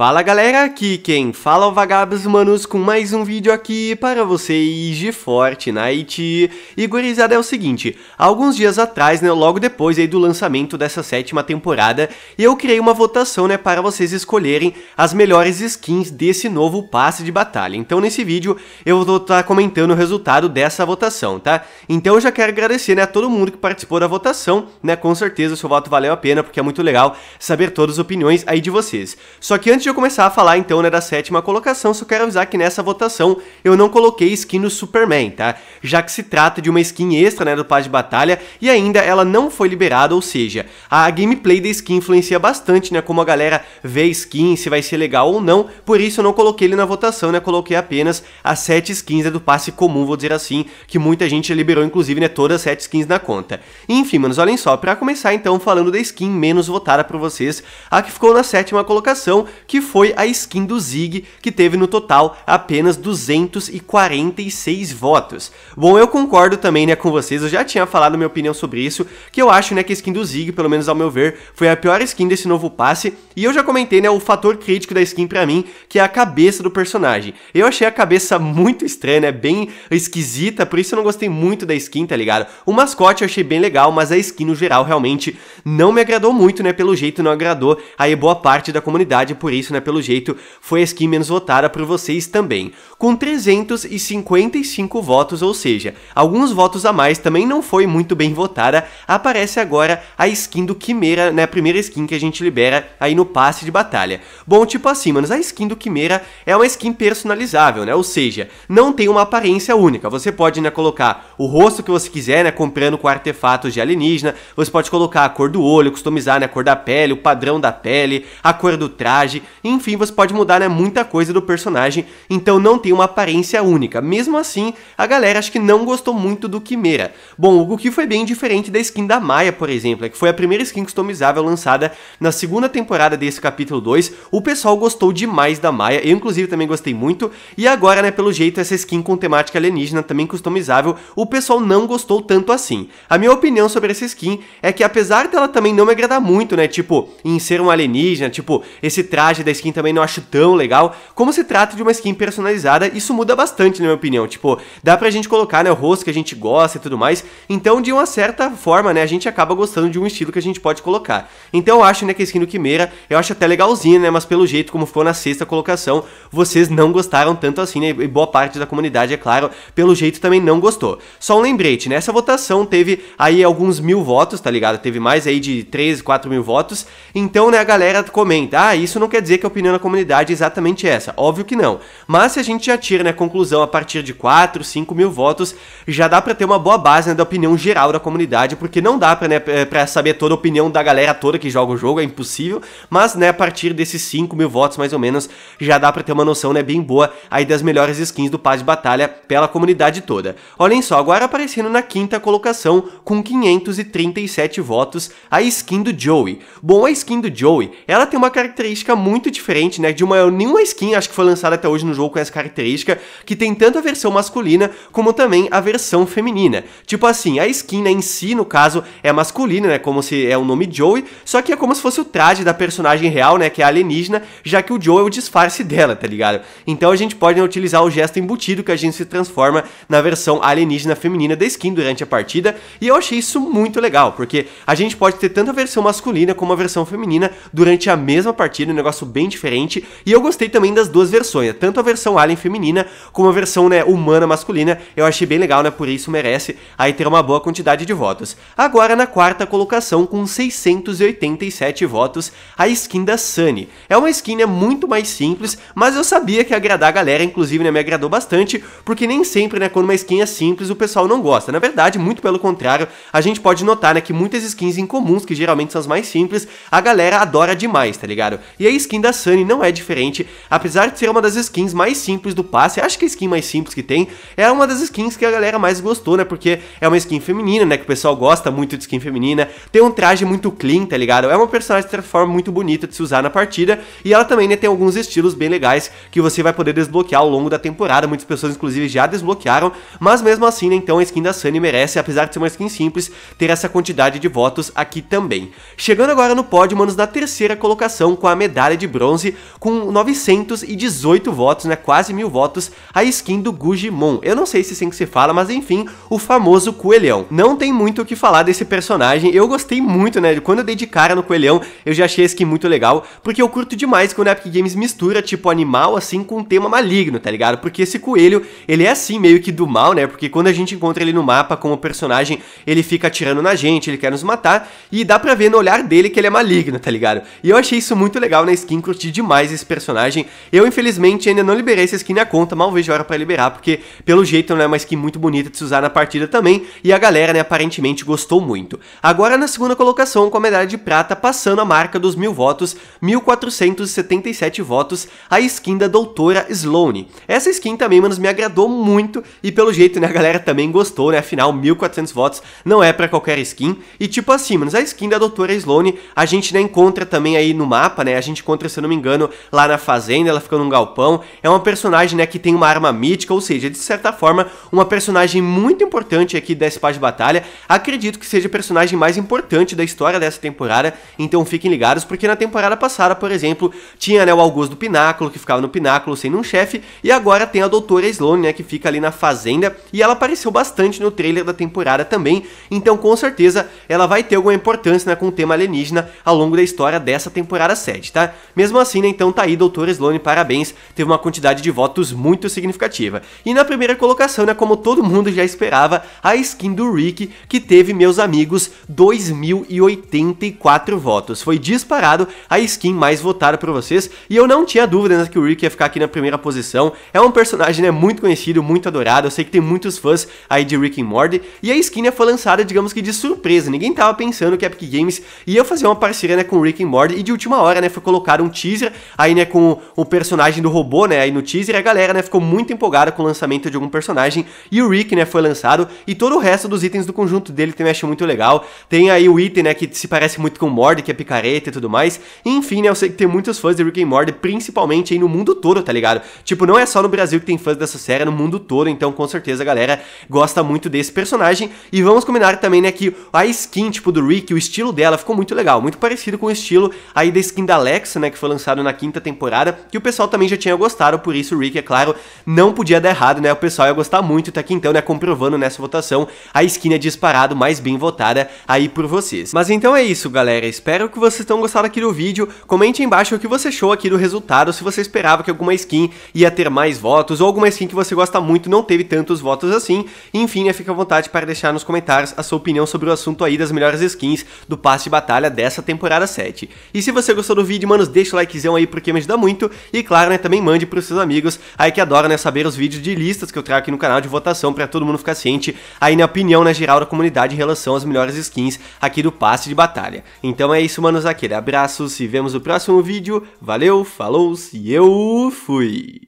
Fala galera, aqui quem fala é o Vagabos manos com mais um vídeo aqui para vocês de Fortnite. E gurizada é o seguinte, alguns dias atrás, né, logo depois aí do lançamento dessa sétima temporada, eu criei uma votação, né, para vocês escolherem as melhores skins desse novo passe de batalha. Então nesse vídeo eu vou estar tá comentando o resultado dessa votação, tá? Então eu já quero agradecer, né, a todo mundo que participou da votação, né, com certeza o seu voto valeu a pena porque é muito legal saber todas as opiniões aí de vocês. Só que antes de eu começar a falar então né, da sétima colocação, só quero avisar que nessa votação eu não coloquei skin do Superman, tá? Já que se trata de uma skin extra né, do Paz de Batalha e ainda ela não foi liberada, ou seja, a gameplay da skin influencia bastante né, como a galera vê a skin, se vai ser legal ou não, por isso eu não coloquei ele na votação, né? Coloquei apenas as sete skins né, do passe comum, vou dizer assim, que muita gente liberou inclusive né, todas as sete skins na conta. Enfim, manos, olhem só, pra começar então falando da skin menos votada por vocês, a que ficou na sétima colocação, que foi a skin do Zig, que teve no total apenas 246 votos. Bom, eu concordo também né, com vocês, eu já tinha falado minha opinião sobre isso, que eu acho né, que a skin do Zig, pelo menos ao meu ver, foi a pior skin desse novo passe, e eu já comentei né, o fator crítico da skin para mim, que é a cabeça do personagem. Eu achei a cabeça muito estranha, né, bem esquisita, por isso eu não gostei muito da skin, tá ligado? O mascote eu achei bem legal, mas a skin no geral realmente não me agradou muito, né? Pelo jeito não agradou aí boa parte da comunidade, por isso isso, né? Pelo jeito, foi a skin menos votada por vocês também. Com 355 votos, ou seja, alguns votos a mais, também não foi muito bem votada. Aparece agora a skin do Quimera, né? A primeira skin que a gente libera aí no passe de batalha. Bom, tipo assim, manos, a skin do Quimera é uma skin personalizável, né? Ou seja, não tem uma aparência única. Você pode, né, colocar o rosto que você quiser, né? Comprando com artefatos de alienígena. Você pode colocar a cor do olho, customizar, né? A cor da pele, o padrão da pele, a cor do traje. Enfim, você pode mudar né, muita coisa do personagem, então não tem uma aparência única. Mesmo assim, a galera acho que não gostou muito do Quimera. Bom, o Goku foi bem diferente da skin da Maia, por exemplo, né, que foi a primeira skin customizável lançada na segunda temporada desse capítulo 2. O pessoal gostou demais da Maia, eu inclusive também gostei muito, e agora, né, pelo jeito, essa skin com temática alienígena também customizável, o pessoal não gostou tanto assim. A minha opinião sobre essa skin é que apesar dela também não me agradar muito, né, tipo, em ser um alienígena, tipo, esse traje personagem da skin também não acho tão legal. Como se trata de uma skin personalizada, isso muda bastante, na minha opinião. Tipo, dá pra gente colocar, né, o rosto que a gente gosta e tudo mais. Então, de uma certa forma, né, a gente acaba gostando de um estilo que a gente pode colocar. Então, eu acho, né, que a skin do Quimera, eu acho até legalzinha, né, mas pelo jeito como ficou na sexta colocação, vocês não gostaram tanto assim, né, e boa parte da comunidade, é claro, pelo jeito também não gostou. Só um lembrete, né, essa votação teve aí alguns mil votos, tá ligado? Teve mais aí de 3, 4 mil votos. Então, né, a galera comenta, ah, isso não quer dizer dizer que a opinião da comunidade é exatamente essa, óbvio que não. Mas se a gente já tira né, a conclusão a partir de 4, 5 mil votos, já dá para ter uma boa base né, da opinião geral da comunidade, porque não dá para né, é, pra saber toda a opinião da galera toda que joga o jogo, é impossível, mas né, a partir desses 5 mil votos mais ou menos, já dá para ter uma noção né, bem boa aí das melhores skins do Paz de Batalha pela comunidade toda. Olhem só, agora aparecendo na quinta colocação com 537 votos a skin do Joey. Bom, a skin do Joey, ela tem uma característica muito muito diferente, né? De uma nenhuma skin, acho que foi lançada até hoje no jogo com essa característica, que tem tanto a versão masculina como também a versão feminina. Tipo assim, a skin né, em si, no caso, é masculina, né? Como se é o nome Joey, só que é como se fosse o traje da personagem real, né? Que é alienígena, já que o Joey é o disfarce dela, tá ligado? Então a gente pode né, utilizar o gesto embutido que a gente se transforma na versão alienígena feminina da skin durante a partida, e eu achei isso muito legal, porque a gente pode ter tanto a versão masculina como a versão feminina durante a mesma partida, um negócio bem diferente. E eu gostei também das duas versões, né? tanto a versão alien feminina como a versão né, humana masculina. Eu achei bem legal, né? Por isso merece aí ter uma boa quantidade de votos. Agora na quarta colocação com 687 votos, a skin da Sunny. É uma skin né, muito mais simples, mas eu sabia que ia agradar a galera, inclusive né, me agradou bastante, porque nem sempre né, quando uma skin é simples o pessoal não gosta. Na verdade, muito pelo contrário, a gente pode notar né, que muitas skins incomuns, que geralmente são as mais simples, a galera adora demais, tá ligado? E a skin skin da Sunny não é diferente, apesar de ser uma das skins mais simples do passe, acho que a skin mais simples que tem, é uma das skins que a galera mais gostou, né, porque é uma skin feminina, né, que o pessoal gosta muito de skin feminina, tem um traje muito clean, tá ligado? É uma personagem de certa forma muito bonita de se usar na partida, e ela também, né, tem alguns estilos bem legais que você vai poder desbloquear ao longo da temporada, muitas pessoas inclusive já desbloquearam, mas mesmo assim, né, então a skin da Sunny merece, apesar de ser uma skin simples, ter essa quantidade de votos aqui também. Chegando agora no pódio, manos, na terceira colocação com a medalha de bronze, com 918 votos, né, quase mil votos, a skin do Gugimon. Eu não sei se assim que se fala, mas enfim, o famoso coelhão. Não tem muito o que falar desse personagem, eu gostei muito, né, quando eu dei de cara no coelhão, eu já achei a skin muito legal, porque eu curto demais quando a Epic Games mistura, tipo, animal, assim, com um tema maligno, tá ligado? Porque esse coelho, ele é assim, meio que do mal, né, porque quando a gente encontra ele no mapa como personagem, ele fica atirando na gente, ele quer nos matar, e dá pra ver no olhar dele que ele é maligno, tá ligado? E eu achei isso muito legal na skin skin, curti demais esse personagem. Eu, infelizmente, ainda não liberei essa skin na conta, mal vejo a hora pra liberar, porque pelo jeito não é uma skin muito bonita de se usar na partida também, e a galera, né, aparentemente gostou muito. Agora na segunda colocação, com a medalha de prata, passando a marca dos mil votos, 1477 votos, a skin da Doutora Sloane. Essa skin também, manos, me agradou muito, e pelo jeito, né, a galera também gostou, né, afinal, 1400 votos não é pra qualquer skin, e tipo assim, manos, a skin da Doutora Sloane, a gente, né, encontra também aí no mapa, né, a gente encontra encontra, se eu não me engano, lá na fazenda, ela fica num galpão. É uma personagem, né, que tem uma arma mítica, ou seja, de certa forma, uma personagem muito importante aqui da Espada de Batalha. Acredito que seja a personagem mais importante da história dessa temporada, então fiquem ligados, porque na temporada passada, por exemplo, tinha, né, o Augusto do Pináculo, que ficava no Pináculo sendo um chefe, e agora tem a Doutora Sloane, né, que fica ali na fazenda, e ela apareceu bastante no trailer da temporada também, então com certeza ela vai ter alguma importância, né, com o tema alienígena ao longo da história dessa temporada 7, tá? Mesmo assim, né, então tá aí, doutor Sloane, parabéns, teve uma quantidade de votos muito significativa. E na primeira colocação, né, como todo mundo já esperava, a skin do Rick, que teve, meus amigos, 2.084 votos. Foi disparado a skin mais votada por vocês, e eu não tinha dúvida né, que o Rick ia ficar aqui na primeira posição. É um personagem né, muito conhecido, muito adorado, eu sei que tem muitos fãs aí de Rick and Morty, e a skin né, foi lançada, digamos que de surpresa, ninguém tava pensando que a Epic Games ia fazer uma parceria né, com o Rick and Morty, e de última hora né, foi colocado um teaser, aí, né, com o personagem do robô, né, aí no teaser, a galera, né, ficou muito empolgada com o lançamento de algum personagem, e o Rick, né, foi lançado, e todo o resto dos itens do conjunto dele também achei muito legal, tem aí o item, né, que se parece muito com o Mord, que é picareta e tudo mais, e, enfim, né, eu sei que tem muitos fãs de Rick and Morty, principalmente aí no mundo todo, tá ligado? Tipo, não é só no Brasil que tem fãs dessa série, é no mundo todo, então com certeza a galera gosta muito desse personagem, e vamos combinar também, né, que a skin, tipo, do Rick, o estilo dela ficou muito legal, muito parecido com o estilo aí da skin da Alexa, né, que foi lançado na quinta temporada, que o pessoal também já tinha gostado, por isso o Rick, é claro, não podia dar errado, né, o pessoal ia gostar muito, tá aqui então, né, comprovando nessa votação, a skin é disparado mais bem votada aí por vocês. Mas então é isso, galera, espero que vocês tenham gostado aqui do vídeo, comente aí embaixo o que você achou aqui do resultado, se você esperava que alguma skin ia ter mais votos, ou alguma skin que você gosta muito não teve tantos votos assim, enfim, né, fica à vontade para deixar nos comentários a sua opinião sobre o assunto aí das melhores skins do passe de batalha dessa temporada 7. E se você gostou do vídeo, manos, deixa o likezão aí porque me ajuda muito. E claro, né, também mande pros seus amigos aí que adoram, né, saber os vídeos de listas que eu trago aqui no canal de votação para todo mundo ficar ciente aí na né, opinião, né, geral da comunidade em relação às melhores skins aqui do passe de batalha. Então é isso, manos, aquele abraço, se vemos no próximo vídeo, valeu, falou e eu fui!